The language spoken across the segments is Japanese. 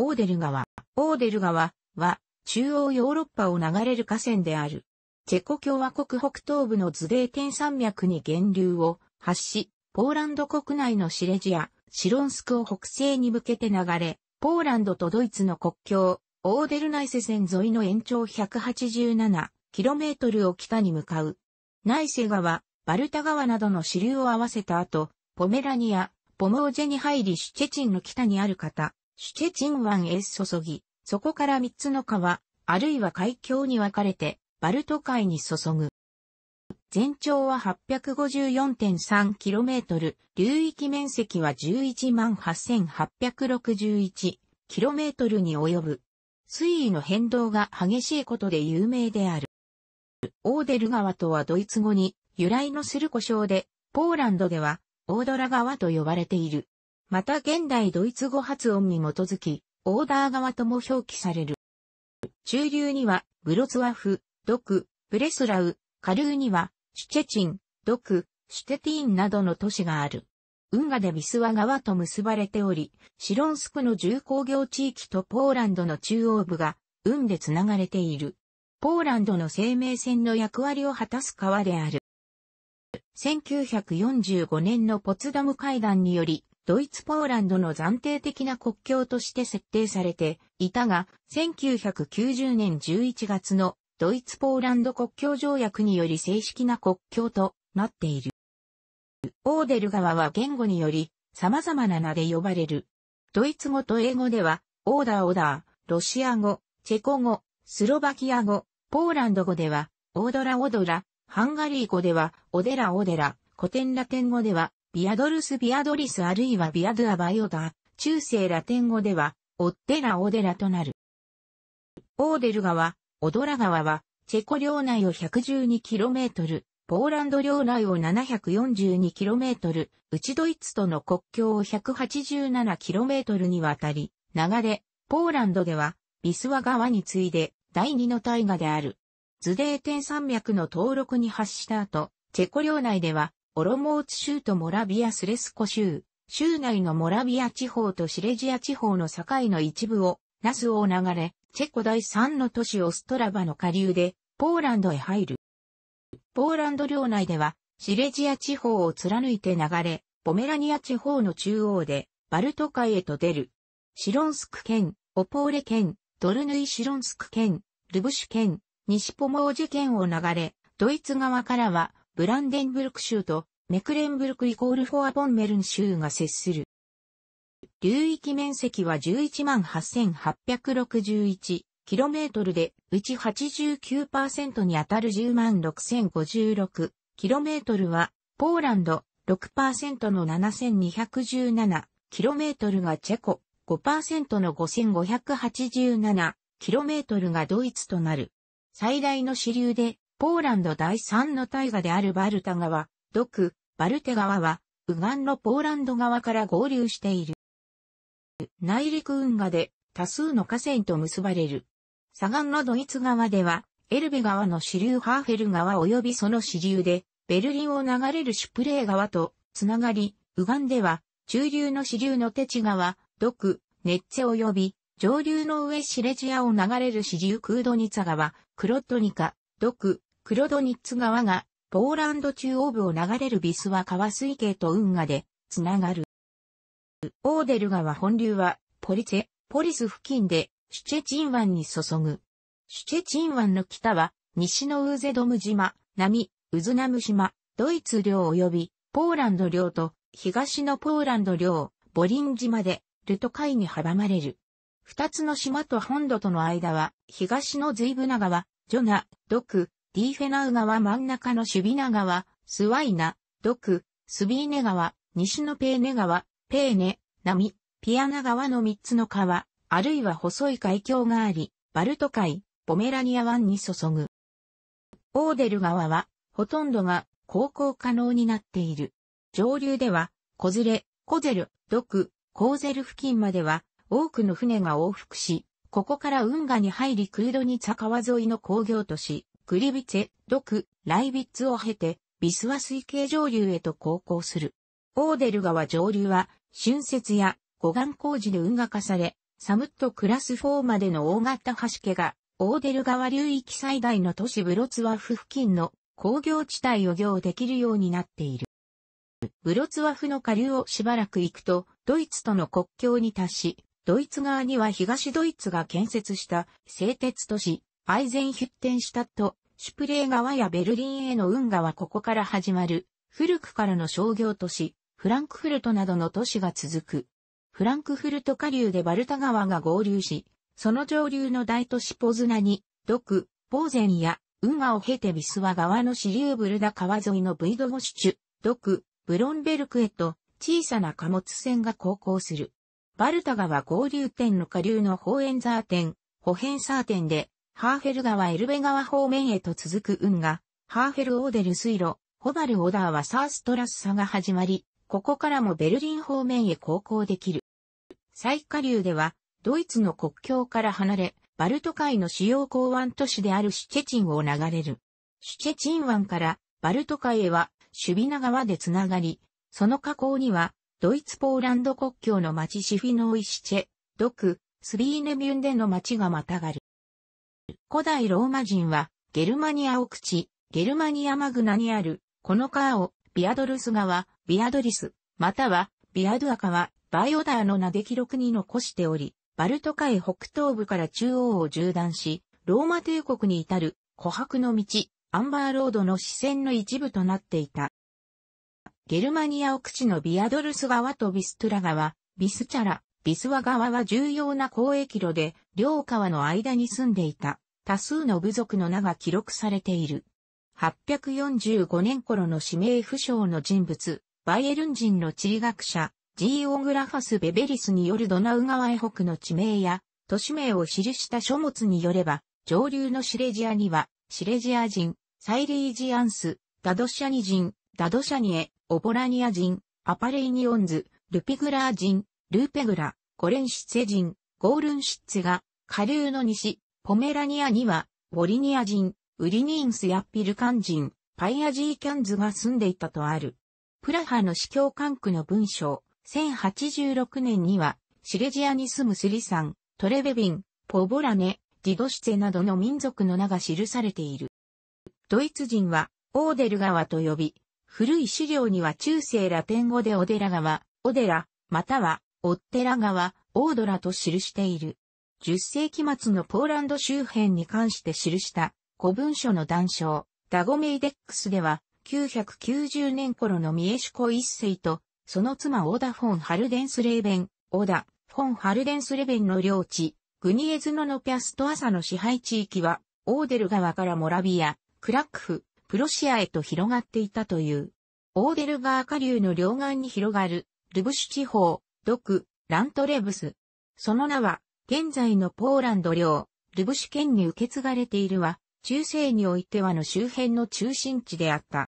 オーデル川。オーデル川は中央ヨーロッパを流れる河川である。チェコ共和国北東部のズデーテン山脈に源流を発し、ポーランド国内のシレジア、シロンスクを北西に向けて流れ、ポーランドとドイツの国境、オーデルナイセ線沿いの延長 187km を北に向かう。ナイセ川、バルタ川などの支流を合わせた後、ポメラニア、ポモージェに入りシュチェチンの北にある方、シュケチン湾へ注ぎ、そこから三つの川、あるいは海峡に分かれて、バルト海に注ぐ。全長は 854.3km、流域面積は118,861 km に及ぶ。水位の変動が激しいことで有名である。オーデル川とはドイツ語に由来のする故障で、ポーランドではオードラ川と呼ばれている。また現代ドイツ語発音に基づき、オーダー側とも表記される。中流には、ブロツワフ、ドク、ブレスラウ、下流には、シュチェチン、ドク、シュテティーンなどの都市がある。運河でビスワ川と結ばれており、シロンスクの重工業地域とポーランドの中央部が、運でつながれている。ポーランドの生命線の役割を果たす川である。1945年のポツダム会談により、ドイツ・ポーランドの暫定的な国境として設定されていたが、1990年11月のドイツ・ポーランド国境条約により正式な国境となっている。オーデル川は言語により様々な名で呼ばれる。ドイツ語と英語では、オーダーオーダー、ロシア語、チェコ語、スロバキア語、ポーランド語では、オードラオドラ、ハンガリー語では、オデラオデラ、古典ラテン語では、ビアドルス・ビアドリスあるいはビアドゥア・バイオが、中世ラテン語では、オッデラ・オデラとなる。オーデル川、オドラ川は、チェコ領内を 112km、ポーランド領内を 742km、うちドイツとの国境を 187km にわたり、流れ、ポーランドでは、ビスワ川に次いで、第二の大河である。ズデーテン山脈の登録に発した後、チェコ領内では、オロモーツ州とモラビアスレスコ州、州内のモラビア地方とシレジア地方の境の一部を、ナスを流れ、チェコ第3の都市オストラバの下流で、ポーランドへ入る。ポーランド領内では、シレジア地方を貫いて流れ、ポメラニア地方の中央で、バルト海へと出る。シロンスク県、オポーレ県、ドルヌイシロンスク県、ルブシュ県、西ポモージ県を流れ、ドイツ側からは、ブランデンブルク州とメクレンブルクイコールフォアボンメルン州が接する。流域面積は 118,861km で、うち89%に当たる 106,056km は、ポーランド6%の 7,217km がチェコ、5%の 5,587km がドイツとなる。最大の支流で、ポーランド第3の大河であるバルタ川、ドク、バルテ川は、右岸のポーランド側から合流している。内陸運河で多数の河川と結ばれる。左岸のドイツ側では、エルベ川の支流ハーフェル川及びその支流で、ベルリンを流れるシュプレー川とつながり、右岸では、中流の支流のテチ川、ドク、ネッツェ及び、上流の上シレジアを流れる支流クードニツァ川、クロットニカ、ドク、クロドニッツ川が、ポーランド中央部を流れるビスは川水系と運河で、つながる。オーデル川本流は、ポリチェ、ポリス付近で、シュチェチン湾に注ぐ。シュチェチン湾の北は、西のウーゼドム島、南、ウズナム島、ドイツ領及び、ポーランド領と、東のポーランド領、ボリン島で、ルト海に阻まれる。二つの島と本土との間は、東のズイブナ川、ジョナ、ドク、リーフェナウ川真ん中のシュビナ川、スワイナ、ドク、スビーネ川、西のペーネ川、ペーネ、ミ、ピアナ川の3つの川、あるいは細い海峡があり、バルト海、ポメラニア湾に注ぐ。オーデル川は、ほとんどが航行可能になっている。上流では、小連れ、コゼル、ドク、コーゼル付近までは、多くの船が往復し、ここから運河に入りクルドニツ川沿いの工業都市、クリビツェ、ドク、ライビッツを経て、ビスワ水系上流へと航行する。オーデル川上流は、春節や護岸工事で運河化され、サムットクラス4までの大型橋家が、オーデル川流域最大の都市ブロツワフ付近の工業地帯を行できるようになっている。ブロツワフの下流をしばらく行くと、ドイツとの国境に達し、ドイツ側には東ドイツが建設した製鉄都市、アイゼンヒュッテンシュタット、シュプレー川やベルリンへの運河はここから始まる、古くからの商業都市、フランクフルトなどの都市が続く。フランクフルト下流でバルタ川が合流し、その上流の大都市ポズナに、ドク、ボーゼンや、運河を経てビスワ川の支流ブルダ川沿いのブイドボシュチュ、ドク、ブロンベルクへと、小さな貨物船が航行する。バルタ川合流点の下流のホーエンザー店、ホヘンサー店で、ハーフェル川エルベ川方面へと続く運河、ハーフェルオーデル水路、ホバルオーダーはサーストラスサが始まり、ここからもベルリン方面へ航行できる。最下流では、ドイツの国境から離れ、バルト海の主要港湾都市であるシュチェチンを流れる。シュチェチン湾からバルト海へはシュビナ川でつながり、その河口にはドイツポーランド国境の町シフィノイシチェ、ドク、スリーネビュンデの町がまたがる。古代ローマ人は、ゲルマニア奥地、ゲルマニアマグナにある、この川を、ビアドルス川、ビアドリス、または、ビアドア川、バイオダーの名で記録に残しており、バルト海北東部から中央を縦断し、ローマ帝国に至る琥珀の道、アンバーロードの支線の一部となっていた。ゲルマニア奥地のビアドルス川とビストゥラ川、ビスチャラ、ビスワ川は重要な交易路で、両川の間に住んでいた。多数の部族の名が記録されている。845年頃の指名不詳の人物、バイエルン人の地理学者、ジーオグラファス・ベベリスによるドナウ川以北の地名や都市名を記した書物によれば、上流のシレジアには、シレジア人、サイリージアンス、ダドシャニ人、ダドシャニエ、オボラニア人、アパレイニオンズ、ルピグラー人、ルーペグラ、ゴレンシツェ人、ゴールンシッツが、下流の西、ポメラニアには、ボリニア人、ウリニンスやピルカン人、パイアジーキャンズが住んでいたとある。プラハの司教管区の文章、1086年には、シレジアに住むスリさん、トレベビン、ポボラネ、ディドシツェなどの民族の名が記されている。ドイツ人は、オーデル川と呼び、古い資料には中世ラテン語でオデラ川、オデラ、または、オッテラ川、オードラと記している。10世紀末のポーランド周辺に関して記した古文書の談笑、ダゴメイデックスでは、990年頃のミエシコ一世と、その妻オダ・フォン・ハルデンスレーベン、オダ・フォン・ハルデンスレーベンの領地、グニエズノのピャスト朝の支配地域は、オーデル川からモラビア、クラックフ、プロシアへと広がっていたという。オーデル川下流の両岸に広がる、ルブシュ地方、ドク、ラントレブス。その名は、現在のポーランド領、ルブシュ県に受け継がれているは、中世においてはの周辺の中心地であった。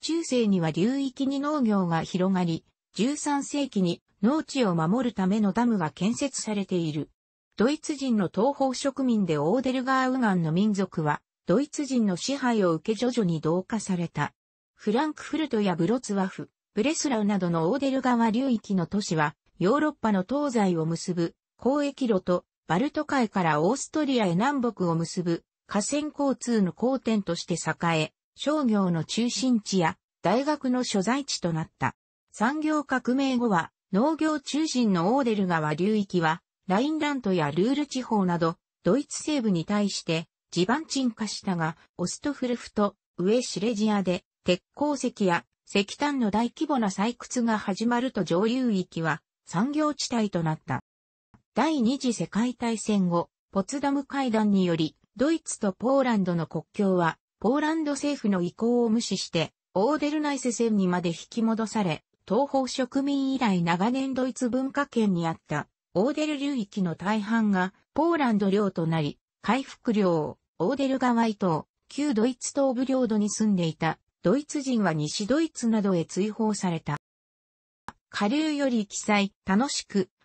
中世には流域に農業が広がり、13世紀に農地を守るためのダムが建設されている。ドイツ人の東方植民でオーデルガーウガンの民族は、ドイツ人の支配を受け徐々に同化された。フランクフルトやブロツワフ、ブレスラウなどのオーデル川流域の都市は、ヨーロッパの東西を結ぶ交易路とバルト海からオーストリアへ南北を結ぶ河川交通の交点として栄え、商業の中心地や大学の所在地となった。産業革命後は農業中心のオーデル川流域はラインラントやルール地方などドイツ西部に対して地盤沈下したがオストフルフと上シレジアで鉄鉱石や石炭の大規模な採掘が始まると上流域は産業地帯となった。第二次世界大戦後、ポツダム会談により、ドイツとポーランドの国境は、ポーランド政府の意向を無視して、オーデルナイセ戦にまで引き戻され、東方植民以来長年ドイツ文化圏にあったオーデル流域の大半がポーランド領となり、回復領、を、オーデル川以東、旧ドイツ東部領土に住んでいたドイツ人は西ドイツなどへ追放された。下流より記載、楽しく、